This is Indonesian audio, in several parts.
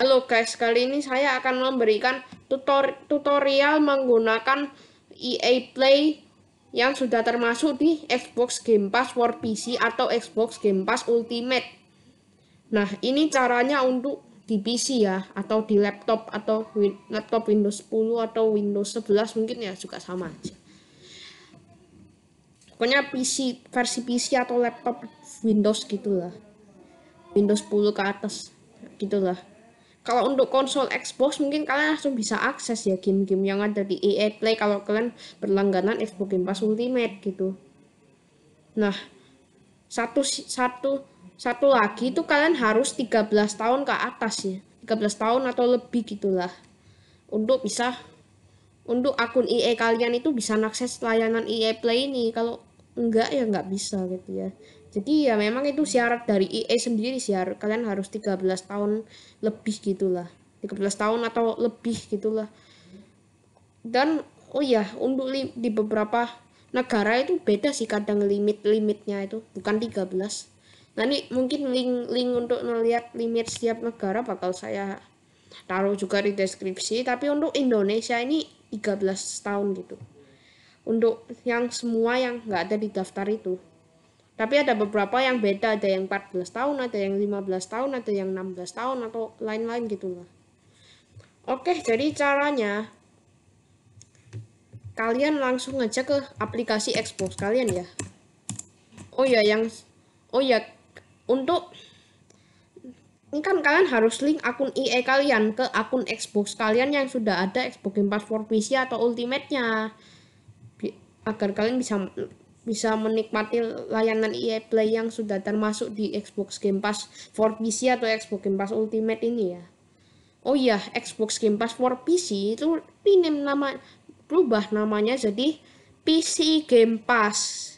Halo guys, kali ini saya akan memberikan tutor tutorial menggunakan EA Play yang sudah termasuk di Xbox Game Pass for PC atau Xbox Game Pass Ultimate. Nah, ini caranya untuk di PC ya, atau di laptop atau win laptop Windows 10 atau Windows 11 mungkin ya juga sama aja. Pokoknya PC versi PC atau laptop Windows gitulah. Windows 10 ke atas gitulah kalau untuk konsol Xbox mungkin kalian langsung bisa akses ya game-game yang ada di EA Play kalau kalian berlangganan Xbox Game Pass Ultimate gitu. Nah, satu satu satu lagi itu kalian harus 13 tahun ke atas ya. 13 tahun atau lebih gitulah. Untuk bisa untuk akun EA kalian itu bisa akses layanan EA Play ini. Kalau enggak ya enggak bisa gitu ya jadi ya memang itu syarat dari IE sendiri syarat kalian harus 13 tahun lebih gitulah 13 tahun atau lebih gitulah dan oh ya untuk di beberapa negara itu beda sih kadang limit-limitnya itu bukan 13 nanti mungkin link link untuk melihat limit setiap negara bakal saya taruh juga di deskripsi tapi untuk Indonesia ini 13 tahun gitu untuk yang semua yang nggak ada di daftar itu tapi ada beberapa yang beda, ada yang 14 tahun, ada yang 15 tahun, ada yang 16 tahun, atau lain-lain gitu lah. Oke, jadi caranya kalian langsung aja ke aplikasi Xbox kalian ya. Oh ya, yang oh ya untuk ini kan kalian harus link akun IE kalian ke akun Xbox kalian yang sudah ada Xbox Game Pass for PC atau Ultimate-nya agar kalian bisa bisa menikmati layanan EA Play yang sudah termasuk di Xbox Game Pass for PC atau Xbox Game Pass Ultimate ini ya. Oh iya, Xbox Game Pass for PC itu pinem nama berubah namanya jadi PC Game Pass.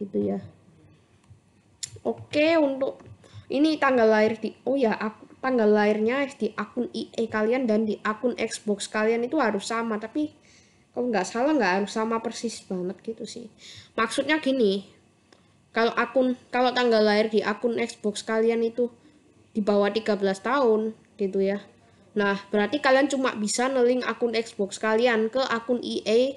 Gitu ya. Oke, untuk ini tanggal lahir di oh ya, aku, tanggal lahirnya di akun EA kalian dan di akun Xbox kalian itu harus sama, tapi kalau nggak salah nggak harus sama persis banget gitu sih maksudnya gini kalau akun kalau tanggal lahir di akun Xbox kalian itu di bawah 13 tahun gitu ya nah berarti kalian cuma bisa neling akun Xbox kalian ke akun EA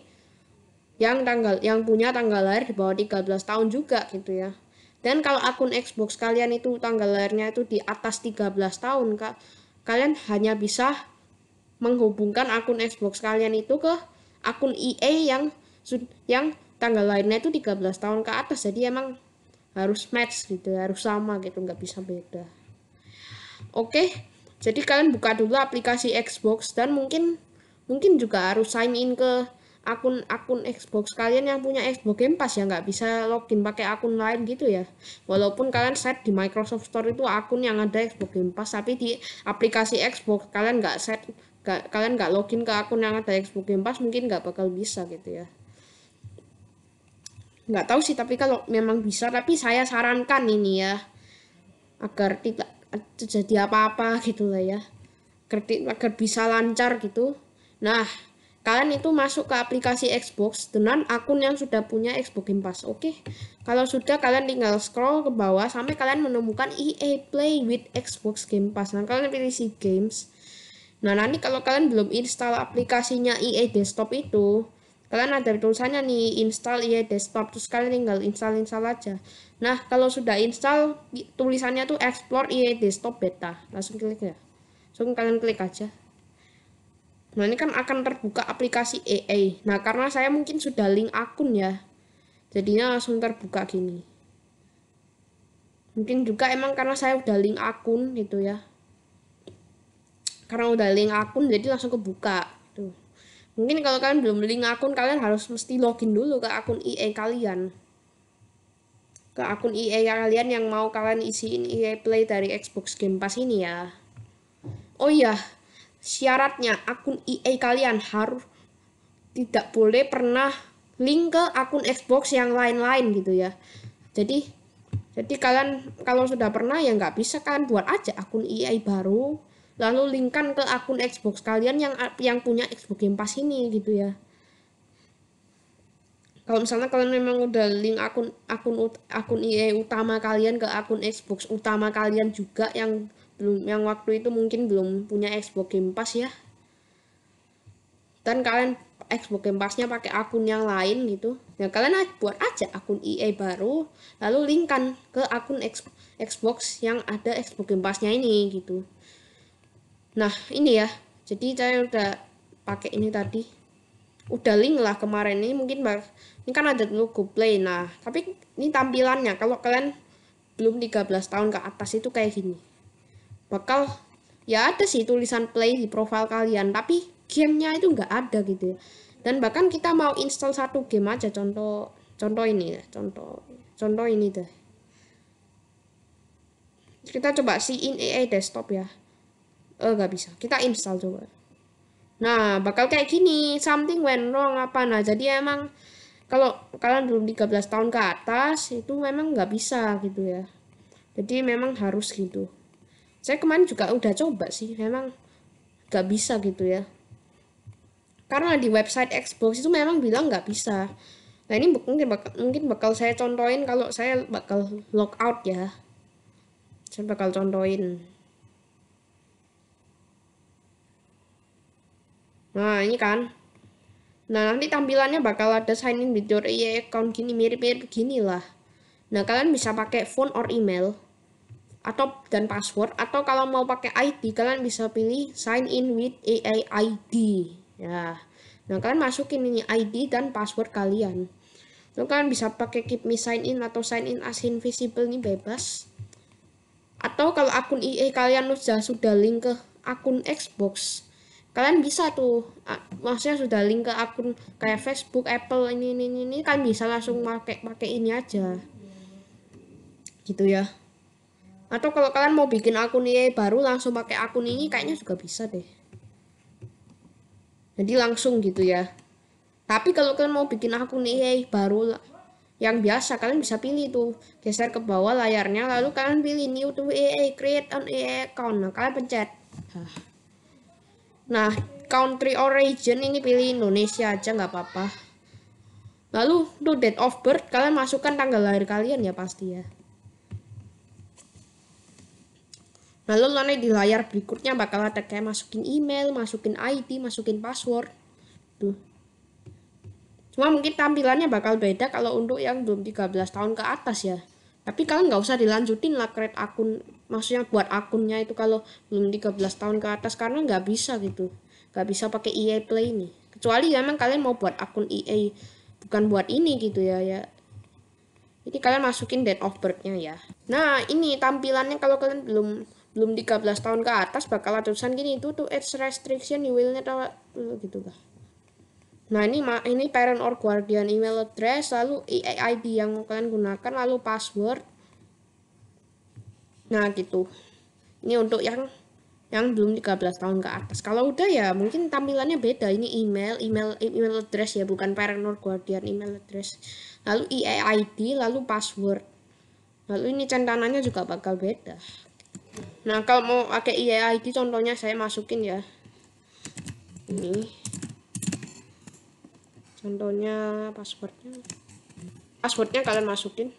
yang tanggal yang punya tanggal lahir di bawah 13 tahun juga gitu ya dan kalau akun Xbox kalian itu tanggal lahirnya itu di atas 13 tahun kak kalian hanya bisa menghubungkan akun Xbox kalian itu ke akun EA yang yang tanggal lahirnya itu 13 tahun ke atas jadi emang harus match gitu harus sama gitu nggak bisa beda oke jadi kalian buka dulu aplikasi Xbox dan mungkin mungkin juga harus sign in ke akun-akun Xbox kalian yang punya Xbox Game Pass ya nggak bisa login pakai akun lain gitu ya walaupun kalian set di Microsoft Store itu akun yang ada Xbox Game Pass tapi di aplikasi Xbox kalian nggak set gak, kalian nggak login ke akun yang ada Xbox Game Pass mungkin nggak bakal bisa gitu ya nggak tahu sih tapi kalau memang bisa tapi saya sarankan ini ya agar tidak terjadi apa-apa gitu lah ya agar, bisa lancar gitu nah kalian itu masuk ke aplikasi Xbox dengan akun yang sudah punya Xbox Game Pass oke kalau sudah kalian tinggal scroll ke bawah sampai kalian menemukan EA Play with Xbox Game Pass nah kalian pilih si games Nah, nanti kalau kalian belum install aplikasinya IE Desktop itu, kalian ada tulisannya nih install IE Desktop, terus kalian tinggal install-install aja. Nah, kalau sudah install, tulisannya tuh explore IE Desktop beta. Langsung klik ya. Langsung kalian klik aja. Nah, ini kan akan terbuka aplikasi EA. Nah, karena saya mungkin sudah link akun ya. Jadinya langsung terbuka gini. Mungkin juga emang karena saya udah link akun itu ya karena udah link akun jadi langsung kebuka tuh gitu. mungkin kalau kalian belum link akun kalian harus mesti login dulu ke akun EA kalian ke akun EA kalian yang mau kalian isiin EA Play dari Xbox Game Pass ini ya oh iya syaratnya akun EA kalian harus tidak boleh pernah link ke akun Xbox yang lain-lain gitu ya jadi jadi kalian kalau sudah pernah ya nggak bisa kan buat aja akun EA baru lalu linkkan ke akun Xbox kalian yang yang punya Xbox Game Pass ini gitu ya kalau misalnya kalian memang udah link akun akun akun IE utama kalian ke akun Xbox utama kalian juga yang belum yang waktu itu mungkin belum punya Xbox Game Pass ya dan kalian Xbox Game Pass-nya pakai akun yang lain gitu. Nah, kalian buat aja akun EA baru, lalu linkkan ke akun Xbox yang ada Xbox Game Pass-nya ini gitu. Nah, ini ya. Jadi saya udah pakai ini tadi. Udah link lah kemarin ini mungkin ini kan ada logo play. Nah, tapi ini tampilannya kalau kalian belum 13 tahun ke atas itu kayak gini. Bakal ya ada sih tulisan play di profile kalian, tapi gamenya itu nggak ada gitu ya. Dan bahkan kita mau install satu game aja contoh contoh ini ya, contoh contoh ini deh kita coba si in AI desktop ya eh nggak bisa kita install coba nah bakal kayak gini something went wrong apa nah jadi emang kalau kalian belum 13 tahun ke atas itu memang nggak bisa gitu ya jadi memang harus gitu saya kemarin juga udah coba sih memang nggak bisa gitu ya karena di website Xbox itu memang bilang nggak bisa nah ini mungkin bakal, mungkin bakal saya contohin kalau saya bakal log out ya saya bakal contohin Nah, ini kan. Nah, nanti tampilannya bakal ada sign in with your EA account gini, mirip-mirip gini lah. Nah, kalian bisa pakai phone or email atau dan password atau kalau mau pakai ID kalian bisa pilih sign in with e AI ID ya nah kalian masukin ini ID dan password kalian lalu kalian bisa pakai keep me sign in atau sign in as invisible ini bebas atau kalau akun EA kalian sudah sudah link ke akun Xbox kalian bisa tuh maksudnya sudah link ke akun kayak Facebook, Apple ini ini ini, ini kan bisa langsung pakai pakai ini aja gitu ya atau kalau kalian mau bikin akun ini e baru langsung pakai akun ini e, kayaknya juga bisa deh jadi langsung gitu ya tapi kalau kalian mau bikin akun ini e baru yang biasa kalian bisa pilih tuh geser ke bawah layarnya lalu kalian pilih new to EA create an EA account nah kalian pencet Nah, country origin ini pilih Indonesia aja nggak apa-apa. Lalu untuk date of birth kalian masukkan tanggal lahir kalian ya pasti ya. Nah, lalu nanti di layar berikutnya bakal ada kayak masukin email, masukin ID, masukin password. Tuh. Cuma mungkin tampilannya bakal beda kalau untuk yang belum 13 tahun ke atas ya. Tapi kalian nggak usah dilanjutin lah create akun maksudnya buat akunnya itu kalau belum 13 tahun ke atas karena nggak bisa gitu nggak bisa pakai EA Play ini. kecuali memang ya kalian mau buat akun EA bukan buat ini gitu ya ya jadi kalian masukin date of birth-nya ya nah ini tampilannya kalau kalian belum belum 13 tahun ke atas bakal ada tulisan gini itu tuh age restriction you will not gitu lah Nah ini ini parent or guardian email address lalu EA ID yang kalian gunakan lalu password Nah, gitu. Ini untuk yang yang belum 13 tahun ke atas. Kalau udah ya mungkin tampilannya beda. Ini email, email email address ya, bukan Parent Guardian email address. Lalu EID, lalu password. Lalu ini centananya juga bakal beda. Nah, kalau mau pakai EID contohnya saya masukin ya. Ini. Contohnya passwordnya. Passwordnya kalian masukin.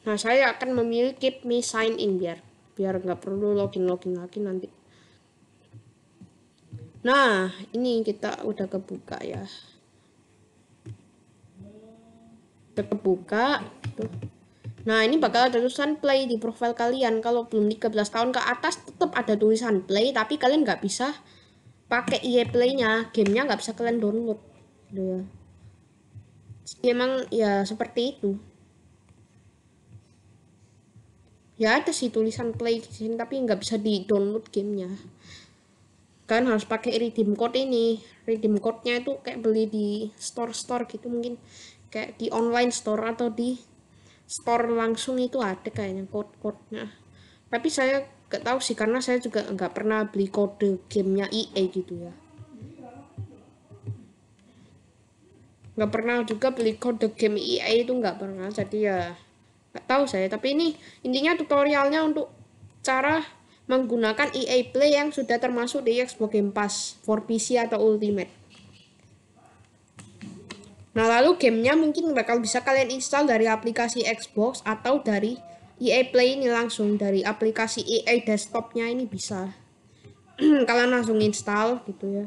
Nah, saya akan memilih keep me sign in biar biar nggak perlu login-login lagi nanti. Nah, ini kita udah kebuka ya. Udah kebuka. Tuh. Nah, ini bakal ada tulisan play di profile kalian. Kalau belum 13 tahun ke atas tetap ada tulisan play, tapi kalian nggak bisa pakai EA Play-nya. Game-nya nggak bisa kalian download. Gitu ya. emang ya seperti itu. ya ada sih tulisan play di sini tapi nggak bisa di download gamenya kan harus pakai redeem code ini redeem code-nya itu kayak beli di store-store gitu mungkin kayak di online store atau di store langsung itu ada kayaknya code-code-nya tapi saya nggak tahu sih karena saya juga nggak pernah beli kode gamenya EA gitu ya nggak pernah juga beli kode game EA itu nggak pernah jadi ya nggak tahu saya tapi ini intinya tutorialnya untuk cara menggunakan EA Play yang sudah termasuk di Xbox Game Pass for PC atau Ultimate nah lalu gamenya mungkin bakal bisa kalian install dari aplikasi Xbox atau dari EA Play ini langsung dari aplikasi EA desktopnya ini bisa kalian langsung install gitu ya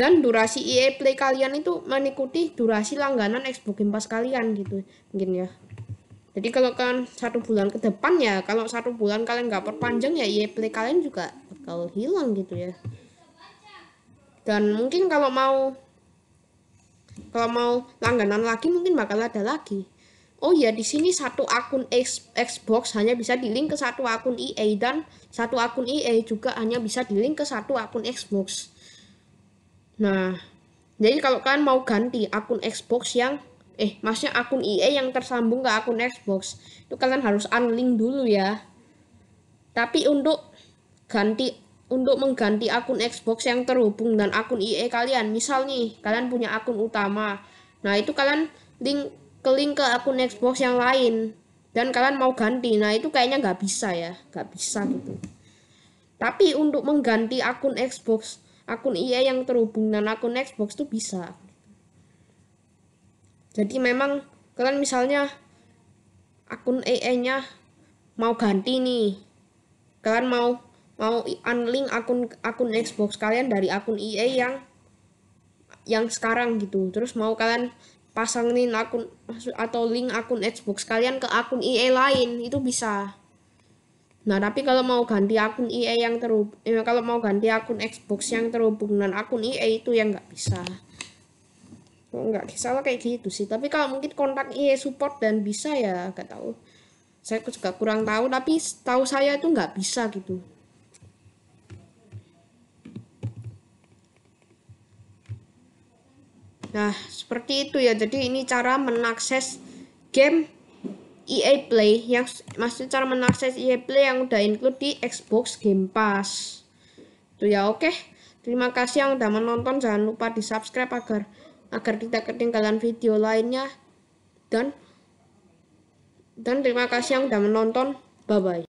dan durasi EA Play kalian itu mengikuti durasi langganan Xbox Game Pass kalian gitu mungkin ya jadi kalau kan satu bulan ke depan ya kalau satu bulan kalian nggak perpanjang ya EA Play kalian juga bakal hilang gitu ya dan mungkin kalau mau kalau mau langganan lagi mungkin bakal ada lagi oh ya di sini satu akun X, Xbox hanya bisa di link ke satu akun EA dan satu akun EA juga hanya bisa di link ke satu akun Xbox Nah, jadi kalau kalian mau ganti akun Xbox yang eh maksudnya akun EA yang tersambung ke akun Xbox itu kalian harus unlink dulu ya. Tapi untuk ganti untuk mengganti akun Xbox yang terhubung dan akun EA kalian, misal nih kalian punya akun utama. Nah, itu kalian link ke link ke akun Xbox yang lain dan kalian mau ganti. Nah, itu kayaknya nggak bisa ya, nggak bisa gitu. Tapi untuk mengganti akun Xbox akun IA yang terhubung dengan akun Xbox tuh bisa. Jadi memang kalian misalnya akun ea nya mau ganti nih. Kalian mau mau unlink akun akun Xbox kalian dari akun EA yang yang sekarang gitu. Terus mau kalian pasangin akun atau link akun Xbox kalian ke akun EA lain, itu bisa. Nah, tapi kalau mau ganti akun EA yang terhubung, eh, kalau mau ganti akun Xbox yang terhubung dengan akun EA itu yang nggak bisa. Nggak bisa lah kayak gitu sih. Tapi kalau mungkin kontak EA support dan bisa ya, nggak tahu. Saya juga kurang tahu, tapi tahu saya itu nggak bisa gitu. Nah, seperti itu ya. Jadi ini cara mengakses game EA Play yang masih cara mengakses EA Play yang udah include di Xbox Game Pass. Itu ya oke. Okay. Terima kasih yang udah menonton. Jangan lupa di subscribe agar agar tidak ketinggalan video lainnya. Dan dan terima kasih yang udah menonton. Bye bye.